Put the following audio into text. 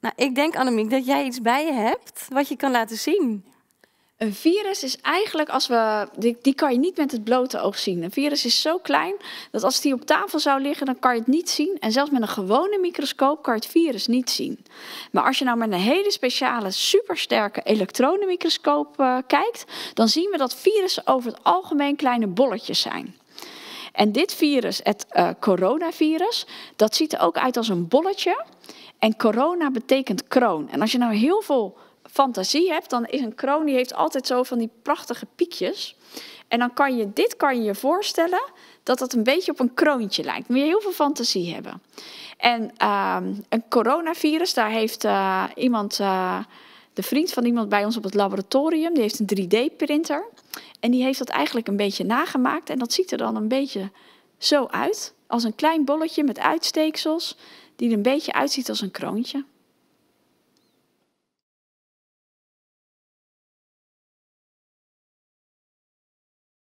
Nou, ik denk, Annemiek, dat jij iets bij je hebt wat je kan laten zien. Een virus is eigenlijk als we. Die, die, kan je niet met het blote oog zien. Een virus is zo klein dat als die op tafel zou liggen, dan kan je het niet zien. En zelfs met een gewone microscoop kan je het virus niet zien. Maar als je nou met een hele speciale, supersterke elektronenmicroscoop uh, eh, kijkt, dan zien we dat virussen over het algemeen kleine bolletjes zijn. En dit virus, het eh, coronavirus, dat ziet er ook uit als een bolletje. En corona betekent kroon. En als je nou heel veel fantasie hebt, dan is een kroon die heeft altijd zo van die prachtige piekjes. En dan kan je dit kan je, je voorstellen dat dat een beetje op een kroontje lijkt. Moet je heel veel fantasie hebben. En ehm, een coronavirus, daar heeft eh, iemand eh, de vriend van iemand bij ons op het laboratorium. Die heeft een 3D-printer. En die heeft dat eigenlijk een beetje nagemaakt. En dat ziet er dan een beetje zo uit. Als een klein bolletje met uitsteeksels. Die er een beetje uitziet als een kroontje.